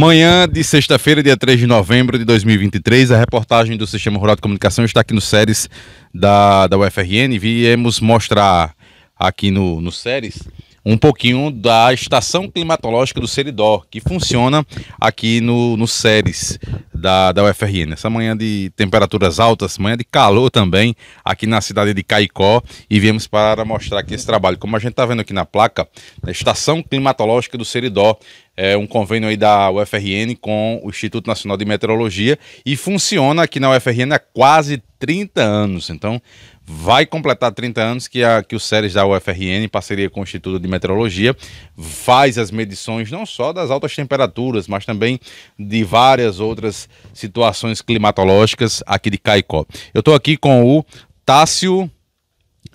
Manhã de sexta-feira, dia 3 de novembro de 2023, a reportagem do Sistema Rural de Comunicação está aqui no Séries da, da UFRN. Viemos mostrar aqui no, no Séries um pouquinho da estação climatológica do Seridó, que funciona aqui no, no Séries da, da UFRN. Essa manhã de temperaturas altas, manhã de calor também, aqui na cidade de Caicó, e viemos para mostrar aqui esse trabalho. Como a gente está vendo aqui na placa, a estação climatológica do Seridó é um convênio aí da UFRN com o Instituto Nacional de Meteorologia e funciona aqui na UFRN há quase 30 anos. Então, vai completar 30 anos que, a, que o SERES da UFRN, em parceria com o Instituto de Meteorologia, faz as medições não só das altas temperaturas, mas também de várias outras situações climatológicas aqui de Caicó. Eu estou aqui com o Tássio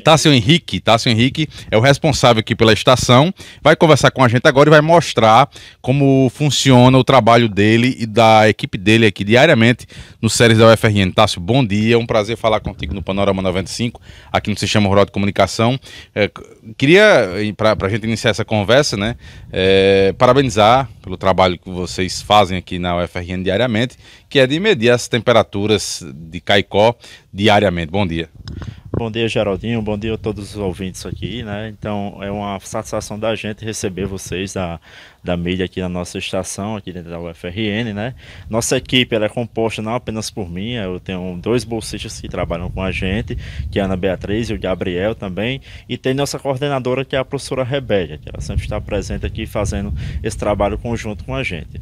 Tássio Henrique, Tássio Henrique é o responsável aqui pela estação, vai conversar com a gente agora e vai mostrar como funciona o trabalho dele e da equipe dele aqui diariamente no séries da UFRN. Tássio, bom dia, é um prazer falar contigo no Panorama 95, aqui no Sistema Rural de Comunicação. É, queria, para a gente iniciar essa conversa, né, é, parabenizar pelo trabalho que vocês fazem aqui na UFRN diariamente, que é de medir as temperaturas de Caicó diariamente. Bom dia. Bom dia, Geraldinho. Bom dia a todos os ouvintes aqui, né? Então, é uma satisfação da gente receber vocês da, da mídia aqui na nossa estação, aqui dentro da UFRN, né? Nossa equipe ela é composta não apenas por mim, eu tenho dois bolsistas que trabalham com a gente, que é a Ana Beatriz e o Gabriel também, e tem nossa coordenadora, que é a professora Rebeca, que ela sempre está presente aqui fazendo esse trabalho conjunto com a gente.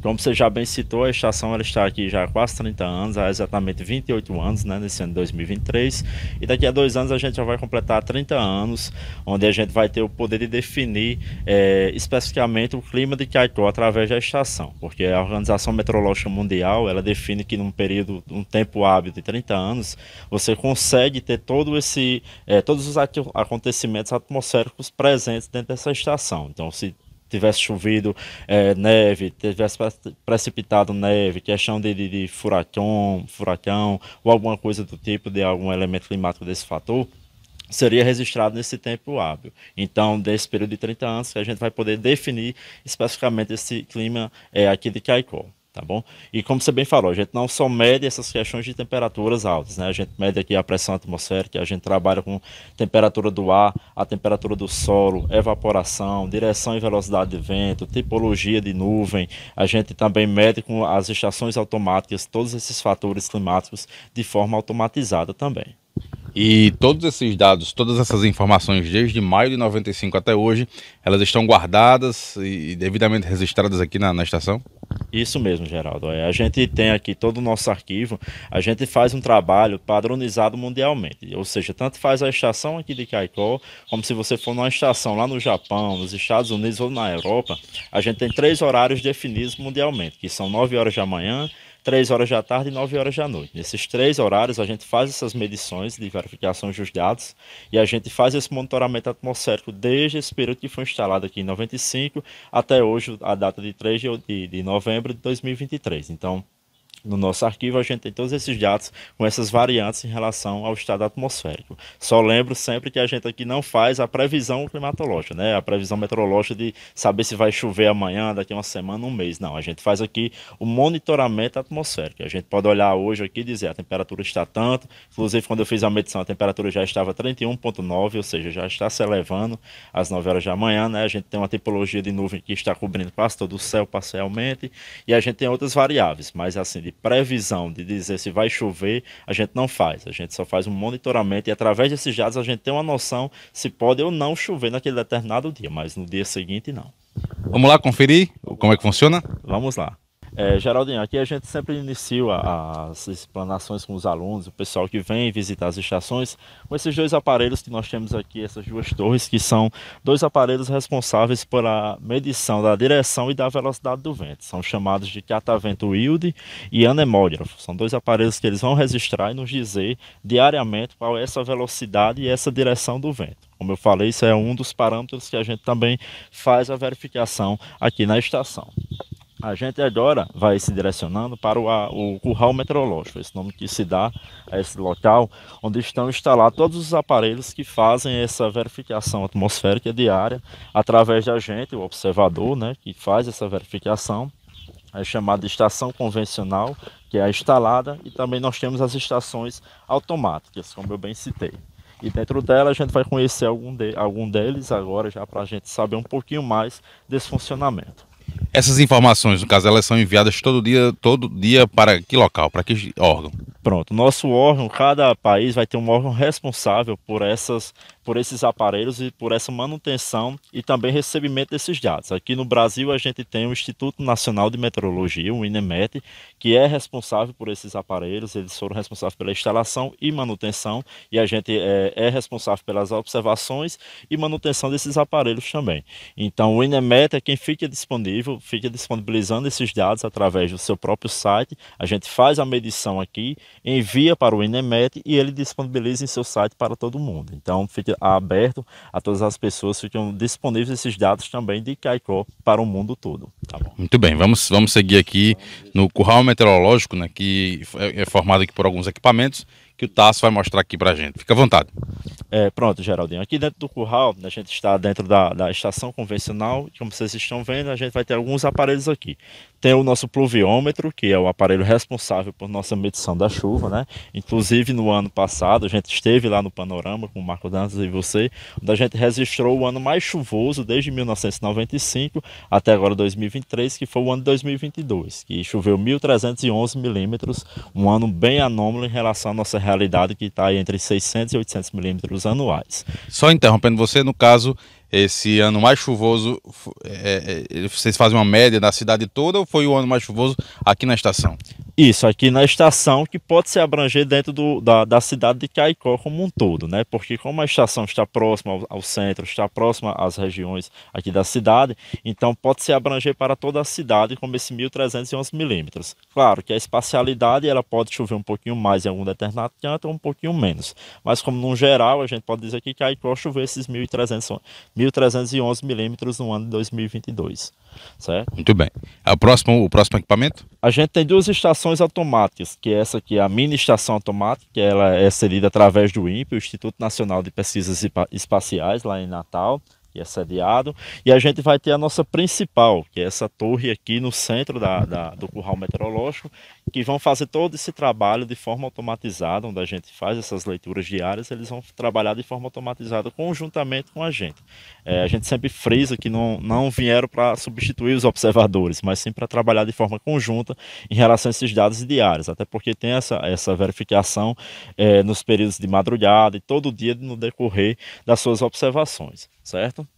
Como você já bem citou, a estação ela está aqui já há quase 30 anos, há exatamente 28 anos, né, nesse ano de 2023. E daqui a dois anos a gente já vai completar 30 anos, onde a gente vai ter o poder de definir é, especificamente o clima de Caicó através da estação, porque a Organização Meteorológica Mundial ela define que num período, um tempo hábil de 30 anos, você consegue ter todo esse, é, todos os acontecimentos atmosféricos presentes dentro dessa estação. Então, se tivesse chovido é, neve, tivesse precipitado neve, questão de, de, de furacão, furacão ou alguma coisa do tipo, de algum elemento climático desse fator, seria registrado nesse tempo hábil. Então, desse período de 30 anos, que a gente vai poder definir especificamente esse clima é, aqui de Caicó tá bom? E como você bem falou, a gente não só mede essas questões de temperaturas altas, né? A gente mede aqui a pressão atmosférica, a gente trabalha com temperatura do ar, a temperatura do solo, evaporação, direção e velocidade de vento, tipologia de nuvem. A gente também mede com as estações automáticas todos esses fatores climáticos de forma automatizada também. E todos esses dados, todas essas informações desde maio de 95 até hoje, elas estão guardadas e devidamente registradas aqui na, na estação? Isso mesmo, Geraldo. É, a gente tem aqui todo o nosso arquivo, a gente faz um trabalho padronizado mundialmente. Ou seja, tanto faz a estação aqui de Caicó, como se você for numa estação lá no Japão, nos Estados Unidos ou na Europa, a gente tem três horários definidos mundialmente, que são 9 horas da manhã, 3 horas da tarde e 9 horas da noite. Nesses três horários, a gente faz essas medições de verificação dos dados e a gente faz esse monitoramento atmosférico desde esse período que foi instalado aqui em 95 até hoje, a data de 3 de, de novembro de 2023. Então, no nosso arquivo a gente tem todos esses dados com essas variantes em relação ao estado atmosférico. Só lembro sempre que a gente aqui não faz a previsão climatológica, né? A previsão meteorológica de saber se vai chover amanhã, daqui a uma semana, um mês. Não, a gente faz aqui o monitoramento atmosférico. A gente pode olhar hoje aqui e dizer a temperatura está tanto. Inclusive, quando eu fiz a medição, a temperatura já estava 31,9, ou seja, já está se elevando às 9 horas da manhã, né? A gente tem uma tipologia de nuvem que está cobrindo quase todo o céu parcialmente e a gente tem outras variáveis, mas assim, de previsão, de dizer se vai chover, a gente não faz. A gente só faz um monitoramento e através desses dados a gente tem uma noção se pode ou não chover naquele determinado dia, mas no dia seguinte não. Vamos lá conferir como é que funciona? Vamos lá. É, Geraldinho, aqui a gente sempre inicia as explanações com os alunos, o pessoal que vem visitar as estações, com esses dois aparelhos que nós temos aqui, essas duas torres, que são dois aparelhos responsáveis pela medição da direção e da velocidade do vento. São chamados de catavento Wilde e anemógrafo. São dois aparelhos que eles vão registrar e nos dizer diariamente qual é essa velocidade e essa direção do vento. Como eu falei, isso é um dos parâmetros que a gente também faz a verificação aqui na estação a gente agora vai se direcionando para o, a, o curral meteorológico, esse nome que se dá a esse local, onde estão instalados todos os aparelhos que fazem essa verificação atmosférica diária através da gente, o observador, né, que faz essa verificação. É chamada estação convencional, que é a instalada, e também nós temos as estações automáticas, como eu bem citei. E dentro dela a gente vai conhecer algum, de, algum deles agora, já para a gente saber um pouquinho mais desse funcionamento. Essas informações, no caso, elas são enviadas todo dia, todo dia para que local, para que órgão? Pronto, nosso órgão, cada país vai ter um órgão responsável por, essas, por esses aparelhos e por essa manutenção e também recebimento desses dados. Aqui no Brasil, a gente tem o Instituto Nacional de Meteorologia, o INEMET, que é responsável por esses aparelhos, eles foram responsáveis pela instalação e manutenção, e a gente é, é responsável pelas observações e manutenção desses aparelhos também. Então, o INEMET é quem fica disponível, fica disponibilizando esses dados através do seu próprio site, a gente faz a medição aqui envia para o Inemet e ele disponibiliza em seu site para todo mundo. Então fica aberto a todas as pessoas, ficam disponíveis esses dados também de Caicó para o mundo todo. Tá Muito bem, vamos, vamos seguir aqui no curral meteorológico, né, que é, é formado aqui por alguns equipamentos que o Tasso vai mostrar aqui para gente. Fica à vontade. É, pronto, Geraldinho. Aqui dentro do curral, a gente está dentro da, da estação convencional. Como vocês estão vendo, a gente vai ter alguns aparelhos aqui. Tem o nosso pluviômetro, que é o aparelho responsável por nossa medição da chuva, né? Inclusive no ano passado, a gente esteve lá no Panorama com o Marco Dantas e você, onde a gente registrou o ano mais chuvoso desde 1995 até agora 2023, que foi o ano de 2022, que choveu 1.311 milímetros, um ano bem anômalo em relação à nossa realidade, que está entre 600 e 800 milímetros anuais. Só interrompendo você, no caso, esse ano mais chuvoso, é, é vocês fazem uma média da cidade toda ou foi o ano mais chuvoso aqui na estação? Isso, aqui na estação, que pode se abranger dentro do, da, da cidade de Caicó como um todo, né? Porque como a estação está próxima ao, ao centro, está próxima às regiões aqui da cidade, então pode se abranger para toda a cidade como esse 1311 milímetros. Claro que a espacialidade, ela pode chover um pouquinho mais em algum determinado canto ou um pouquinho menos. Mas como no geral, a gente pode dizer que Caicó choveu esses 1311 milímetros no ano de 2022, certo? Muito bem. É o próximo, o próximo equipamento? A gente tem duas estações estações automáticas, que é essa aqui, é a mini estação automática, que ela é cedida através do INPE, o Instituto Nacional de Pesquisas Espaciais, lá em Natal e é sediado. E a gente vai ter a nossa principal, que é essa torre aqui no centro da, da, do curral meteorológico, que vão fazer todo esse trabalho de forma automatizada, onde a gente faz essas leituras diárias, eles vão trabalhar de forma automatizada conjuntamente com a gente. É, a gente sempre frisa que não, não vieram para substituir os observadores, mas sim para trabalhar de forma conjunta em relação a esses dados diários, até porque tem essa, essa verificação é, nos períodos de madrugada e todo dia no decorrer das suas observações certo?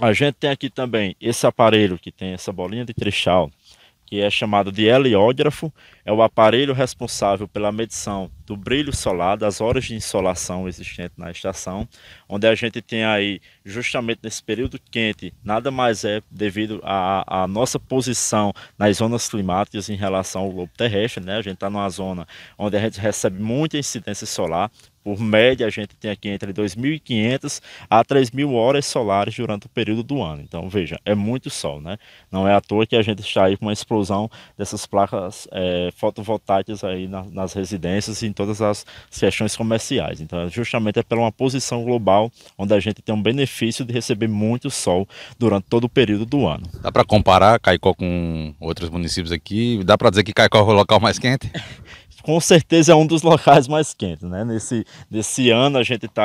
A gente tem aqui também esse aparelho que tem essa bolinha de cristal, que é chamado de heliógrafo, é o aparelho responsável pela medição do brilho solar, das horas de insolação existente na estação, onde a gente tem aí, justamente nesse período quente, nada mais é devido à nossa posição nas zonas climáticas em relação ao globo terrestre, né? A gente está numa zona onde a gente recebe muita incidência solar, por média, a gente tem aqui entre 2.500 a 3.000 horas solares durante o período do ano. Então, veja, é muito sol, né? Não é à toa que a gente está aí com uma explosão dessas placas é, fotovoltaicas aí na, nas residências e em todas as questões comerciais. Então, é justamente é pela uma posição global onde a gente tem um benefício de receber muito sol durante todo o período do ano. Dá para comparar Caicó com outros municípios aqui? Dá para dizer que Caicó é o local mais quente? com certeza é um dos locais mais quentes, né? Nesse, nesse ano a gente está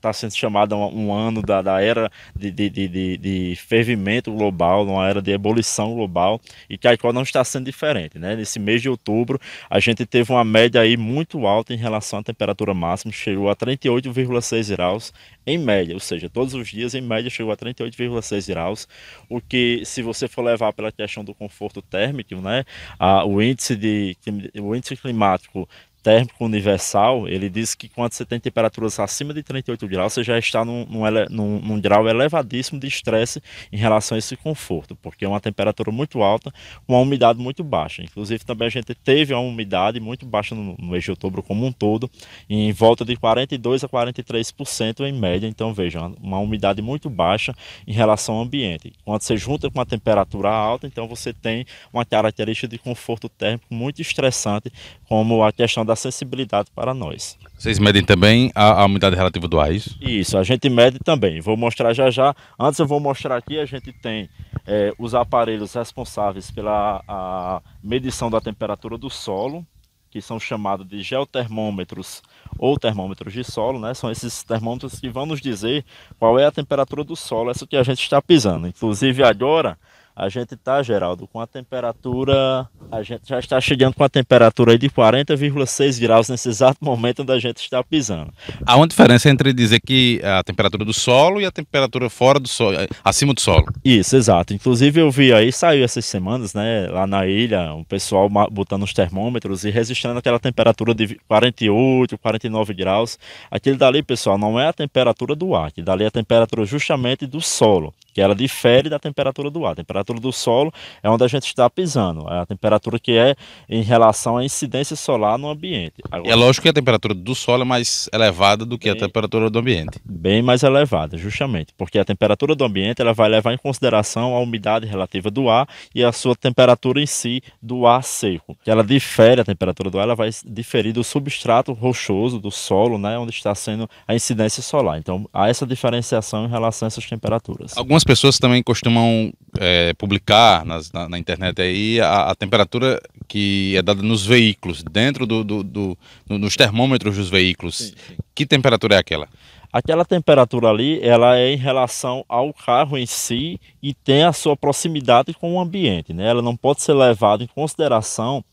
tá sendo chamado um, um ano da, da era de, de, de, de, fervimento global, uma era de ebulição global, e que qual não está sendo diferente, né? Nesse mês de outubro a gente teve uma média aí muito alta em relação à temperatura máxima, chegou a 38,6 graus em média, ou seja, todos os dias em média chegou a 38,6 graus, o que se você for levar pela questão do conforto térmico, né, a, o índice de o índice climático térmico universal, ele diz que quando você tem temperaturas acima de 38 graus, você já está num, num, num, num grau elevadíssimo de estresse em relação a esse conforto, porque é uma temperatura muito alta, uma umidade muito baixa. Inclusive, também a gente teve uma umidade muito baixa no, no mês de outubro como um todo, em volta de 42% a 43% em média. Então, veja, uma umidade muito baixa em relação ao ambiente. Quando você junta com uma temperatura alta, então você tem uma característica de conforto térmico muito estressante, como a questão da da sensibilidade para nós. Vocês medem também a, a umidade relativa do ar, é isso? Isso, a gente mede também. Vou mostrar já já. Antes eu vou mostrar aqui, a gente tem é, os aparelhos responsáveis pela a medição da temperatura do solo, que são chamados de geotermômetros ou termômetros de solo, né? São esses termômetros que vão nos dizer qual é a temperatura do solo, essa que a gente está pisando. Inclusive agora a gente está, Geraldo, com a temperatura. A gente já está chegando com a temperatura de 40,6 graus nesse exato momento onde a gente está pisando. Há uma diferença entre dizer que a temperatura do solo e a temperatura fora do solo, eh, acima do solo. Isso, exato. Inclusive eu vi aí, saiu essas semanas, né, lá na ilha, o pessoal botando os termômetros e registrando aquela temperatura de 48, 49 graus. Aquilo dali, pessoal, não é a temperatura do ar, aquilo dali é a temperatura justamente do solo que ela difere da temperatura do ar. A temperatura do solo é onde a gente está pisando, é a temperatura que é em relação à incidência solar no ambiente. Agora, é lógico que a temperatura do solo é mais elevada do que bem, a temperatura do ambiente. Bem mais elevada, justamente, porque a temperatura do ambiente ela vai levar em consideração a umidade relativa do ar e a sua temperatura em si do ar seco. Que ela difere a temperatura do ar, ela vai diferir do substrato rochoso do solo, né, onde está sendo a incidência solar. Então, há essa diferenciação em relação a essas temperaturas. Algumas algumas pessoas também costumam é, publicar nas, na, na, internet aí a, a, temperatura que é dada nos veículos, dentro do, do, do nos termômetros dos veículos. Sim, sim. Que temperatura é aquela? Aquela temperatura ali, ela é em relação ao carro em si e tem a sua proximidade com o ambiente, né? Ela não pode ser levada em consideração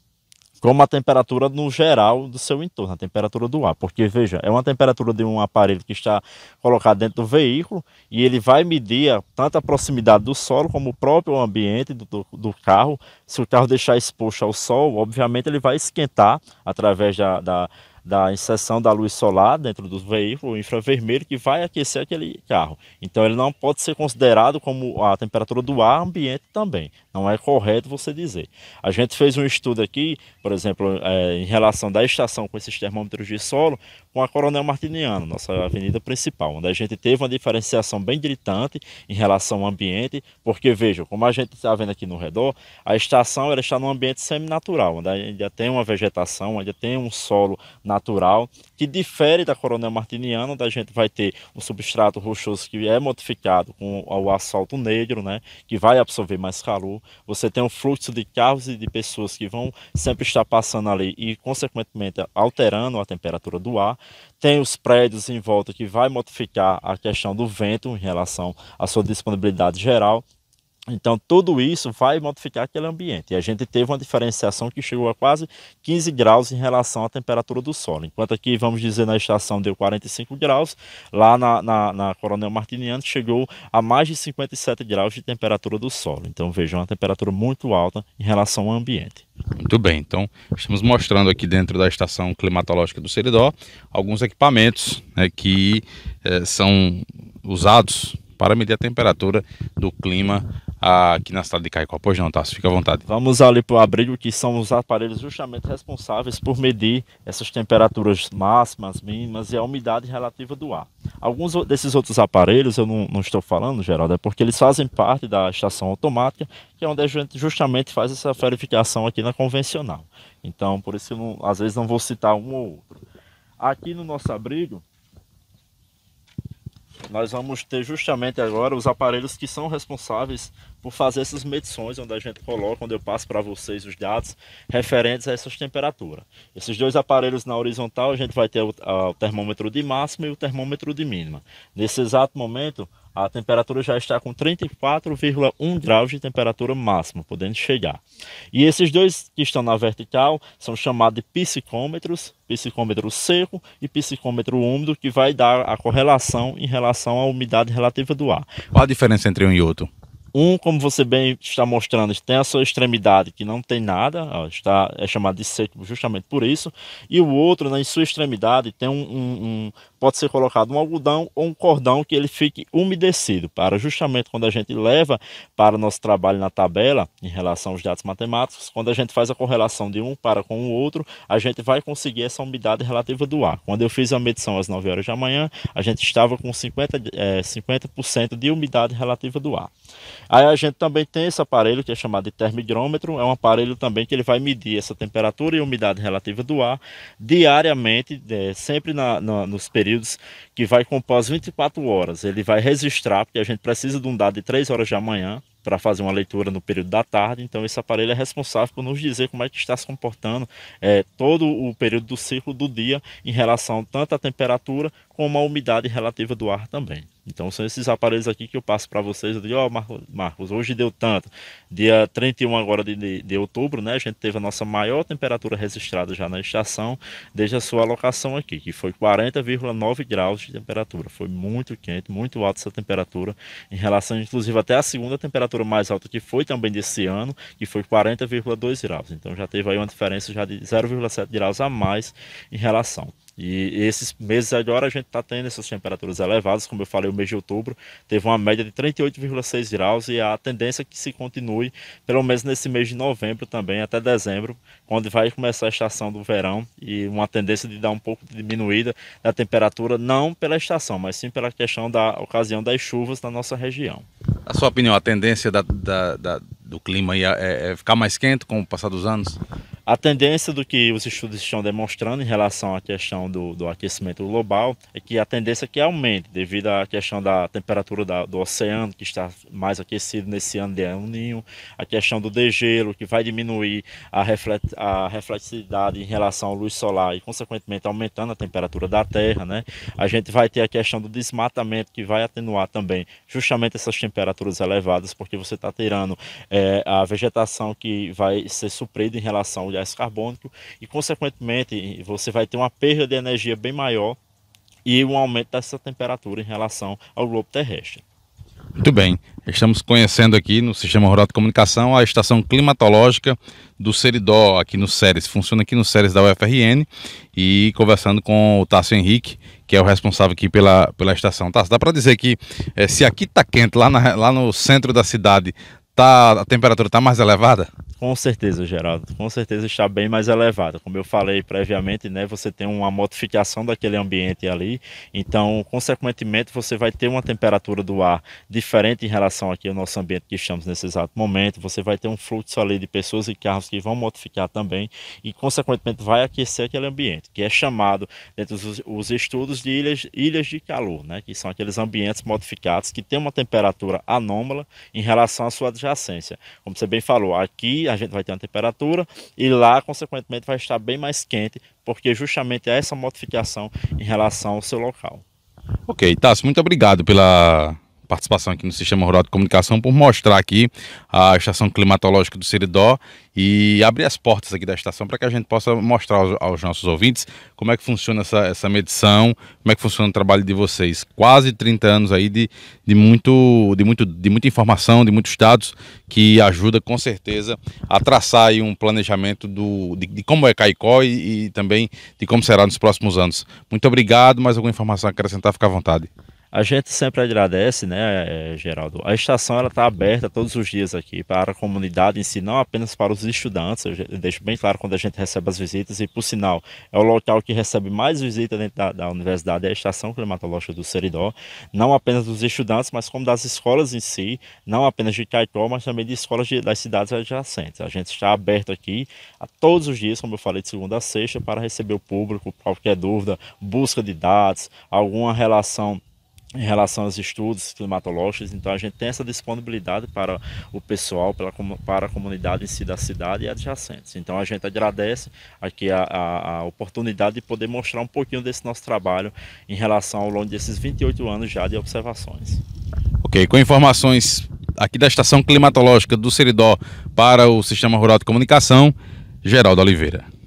como a temperatura no geral do seu entorno, a temperatura do ar. Porque, veja, é uma temperatura de um aparelho que está colocado dentro do veículo e ele vai medir a, tanto a proximidade do solo como o próprio ambiente do, do, do, carro. Se o carro deixar exposto ao sol, obviamente ele vai esquentar através da, da da inserção da luz solar dentro do veículo infravermelho que vai aquecer aquele carro. Então ele não pode ser considerado como a temperatura do ar ambiente também. Não é correto você dizer. A gente fez um estudo aqui, por exemplo, é, em relação da estação com esses termômetros de solo, com a Coronel Martiniano, nossa avenida principal, onde a gente teve uma diferenciação bem gritante em relação ao ambiente, porque vejam, como a gente está vendo aqui no redor, a estação ela está num ambiente seminatural, onde ainda tem uma vegetação, ainda tem um solo natural, que difere da Coronel Martiniano, onde a gente vai ter um substrato rochoso que é modificado com o asfalto negro, né, que vai absorver mais calor, você tem um fluxo de carros e de pessoas que vão sempre estar passando ali e, consequentemente, alterando a temperatura do ar, tem os prédios em volta que vai modificar a questão do vento em relação à sua disponibilidade geral. Então, tudo isso vai modificar aquele ambiente. E a gente teve uma diferenciação que chegou a quase 15 graus em relação à temperatura do solo. Enquanto aqui, vamos dizer, na estação deu 45 graus, lá na, na, na Coronel Martiniano chegou a mais de 57 graus de temperatura do solo. Então, veja uma temperatura muito alta em relação ao ambiente. Muito bem, então estamos mostrando aqui dentro da estação climatológica do Seridó alguns equipamentos né, que eh, são usados para medir a temperatura do clima aqui na cidade de Caicó. Pois não, Tasso, fica à vontade. Vamos ali para o abrigo, que são os aparelhos justamente responsáveis por medir essas temperaturas máximas, mínimas e a umidade relativa do ar. Alguns desses outros aparelhos, eu não, não estou falando, Geraldo, é porque eles fazem parte da estação automática, que é onde a gente justamente faz essa verificação aqui na convencional. Então, por isso, que às vezes não vou citar um ou outro. Aqui no nosso abrigo, nós vamos ter justamente agora os aparelhos que são responsáveis por fazer essas medições, onde a gente coloca, onde eu passo para vocês os dados referentes a essas temperaturas. Esses dois aparelhos na horizontal, a gente vai ter o, a, o termômetro de máxima e o termômetro de mínima. Nesse exato momento, a temperatura já está com 34,1 graus de temperatura máxima, podendo chegar. E esses dois que estão na vertical são chamados de psicômetros, psicômetro seco e psicômetro úmido, que vai dar a correlação em relação à umidade relativa do ar. Qual a diferença entre um e outro? Um, como você bem está mostrando, tem a sua extremidade que não tem nada, está, é chamado de seco justamente por isso, e o outro, na né, sua extremidade, tem um, um, um pode ser colocado um algodão ou um cordão que ele fique umedecido, para justamente quando a gente leva para o nosso trabalho na tabela, em relação aos dados matemáticos, quando a gente faz a correlação de um para com o outro, a gente vai conseguir essa umidade relativa do ar. Quando eu fiz a medição às 9 horas da manhã, a gente estava com 50%, é, 50 de umidade relativa do ar. Aí a gente também tem esse aparelho que é chamado de termigrômetro, é um aparelho também que ele vai medir essa temperatura e umidade relativa do ar diariamente, é, sempre na, na, nos períodos períodos que vai compor as 24 horas. Ele vai registrar, porque a gente precisa de um dado de 3 horas de amanhã para fazer uma leitura no período da tarde. Então, esse aparelho é responsável por nos dizer como é que está se comportando é, todo o período do ciclo do dia em relação tanto à temperatura como a umidade relativa do ar também. Então são esses aparelhos aqui que eu passo para vocês. Eu digo, ó, oh, Marcos, hoje deu tanto. Dia 31 agora de, de, de, outubro, né? A gente teve a nossa maior temperatura registrada já na estação, desde a sua alocação aqui, que foi 40,9 graus de temperatura. Foi muito quente, muito alta essa temperatura, em relação, inclusive, até a segunda temperatura mais alta que foi também desse ano, que foi 40,2 graus. Então já teve aí uma diferença já de 0,7 graus a mais em relação. E esses meses agora a gente está tendo essas temperaturas elevadas, como eu falei, o mês de outubro teve uma média de 38,6 graus e a tendência é que se continue pelo menos nesse mês de novembro também, até dezembro, quando vai começar a estação do verão e uma tendência de dar um pouco diminuída da temperatura, não pela estação, mas sim pela questão da ocasião das chuvas na nossa região. A sua opinião, a tendência da, da, da do clima ia, é, é ficar mais quente com o passar dos anos? A tendência do que os estudos estão demonstrando em relação à questão do, do aquecimento global é que a tendência é que aumente devido à questão da temperatura da, do oceano, que está mais aquecido nesse ano de El Ninho, a questão do degelo, que vai diminuir a, reflet, a em relação à luz solar e, consequentemente, aumentando a temperatura da Terra. Né? A gente vai ter a questão do desmatamento, que vai atenuar também justamente essas temperaturas elevadas, porque você está tirando é, é, a vegetação que vai ser suprida em relação ao gás carbônico e, consequentemente, você vai ter uma perda de energia bem maior e um aumento dessa temperatura em relação ao globo terrestre. Muito bem, estamos conhecendo aqui no Sistema Rural de Comunicação a estação climatológica do Seridó, aqui no Ceres, funciona aqui no Ceres da UFRN e conversando com o Tássio Henrique, que é o responsável aqui pela, pela estação. Tássio, dá para dizer que é, se aqui está quente, lá, na, lá no centro da cidade tá, a temperatura está mais elevada? Com certeza, Geraldo. Com certeza está bem mais elevada. Como eu falei previamente, né, você tem uma modificação daquele ambiente ali, então, consequentemente, você vai ter uma temperatura do ar diferente em relação aqui ao nosso ambiente que estamos nesse exato momento. Você vai ter um fluxo ali de pessoas e carros que vão modificar também e, consequentemente, vai aquecer aquele ambiente, que é chamado dentro dos os estudos de ilhas, ilhas de calor, né, que são aqueles ambientes modificados que têm uma temperatura anômala em relação à sua adjacência. Como você bem falou, aqui a gente vai ter uma temperatura e lá, consequentemente, vai estar bem mais quente, porque justamente é essa modificação em relação ao seu local. Ok, Tassi, muito obrigado pela participação aqui no Sistema Rural de Comunicação por mostrar aqui a estação climatológica do Seridó e abrir as portas aqui da estação para que a gente possa mostrar aos, aos, nossos ouvintes como é que funciona essa, essa medição, como é que funciona o trabalho de vocês. Quase 30 anos aí de, de, muito, de, muito, de muita informação, de muitos dados que ajuda com certeza a traçar aí um planejamento do, de, de como é Caicó e, e também de como será nos próximos anos. Muito obrigado, mais alguma informação acrescentar, fica à vontade. A gente sempre agradece, né, eh, Geraldo? A estação ela está aberta todos os dias aqui para a comunidade em si, não apenas para os estudantes. Eu deixo bem claro quando a gente recebe as visitas e, por sinal, é o local que recebe mais visitas dentro da, da, universidade, é a estação climatológica do Seridó, não apenas dos estudantes, mas como das escolas em si, não apenas de Caetó, mas também de escolas de, das cidades adjacentes. A gente está aberto aqui a todos os dias, como eu falei, de segunda a sexta, para receber o público, qualquer dúvida, busca de dados, alguma relação em relação aos estudos climatológicos, então a gente tem essa disponibilidade para o pessoal, para, para a comunidade em si da cidade e adjacentes. Então a gente agradece aqui a, a, a oportunidade de poder mostrar um pouquinho desse nosso trabalho em relação ao longo desses 28 anos já de observações. Ok, com informações aqui da Estação Climatológica do Seridó para o Sistema Rural de Comunicação, Geraldo Oliveira.